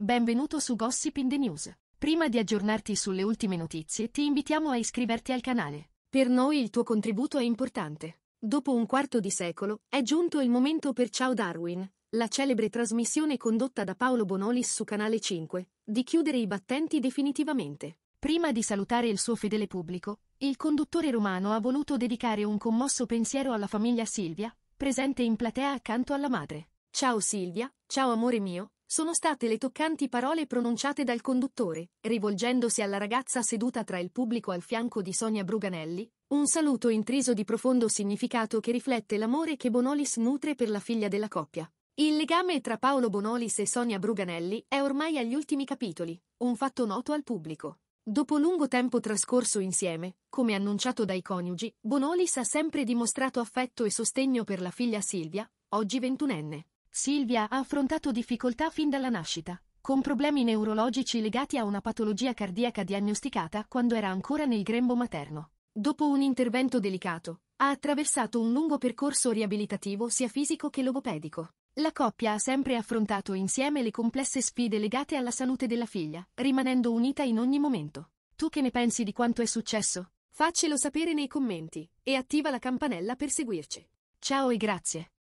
Benvenuto su Gossip in the News. Prima di aggiornarti sulle ultime notizie, ti invitiamo a iscriverti al canale. Per noi il tuo contributo è importante. Dopo un quarto di secolo, è giunto il momento per Ciao Darwin, la celebre trasmissione condotta da Paolo Bonolis su Canale 5, di chiudere i battenti definitivamente. Prima di salutare il suo fedele pubblico, il conduttore romano ha voluto dedicare un commosso pensiero alla famiglia Silvia, presente in platea accanto alla madre. Ciao Silvia, ciao amore mio, sono state le toccanti parole pronunciate dal conduttore, rivolgendosi alla ragazza seduta tra il pubblico al fianco di Sonia Bruganelli, un saluto intriso di profondo significato che riflette l'amore che Bonolis nutre per la figlia della coppia. Il legame tra Paolo Bonolis e Sonia Bruganelli è ormai agli ultimi capitoli, un fatto noto al pubblico. Dopo lungo tempo trascorso insieme, come annunciato dai coniugi, Bonolis ha sempre dimostrato affetto e sostegno per la figlia Silvia, oggi ventunenne. Silvia ha affrontato difficoltà fin dalla nascita, con problemi neurologici legati a una patologia cardiaca diagnosticata quando era ancora nel grembo materno. Dopo un intervento delicato, ha attraversato un lungo percorso riabilitativo sia fisico che logopedico. La coppia ha sempre affrontato insieme le complesse sfide legate alla salute della figlia, rimanendo unita in ogni momento. Tu che ne pensi di quanto è successo? Faccelo sapere nei commenti e attiva la campanella per seguirci. Ciao e grazie.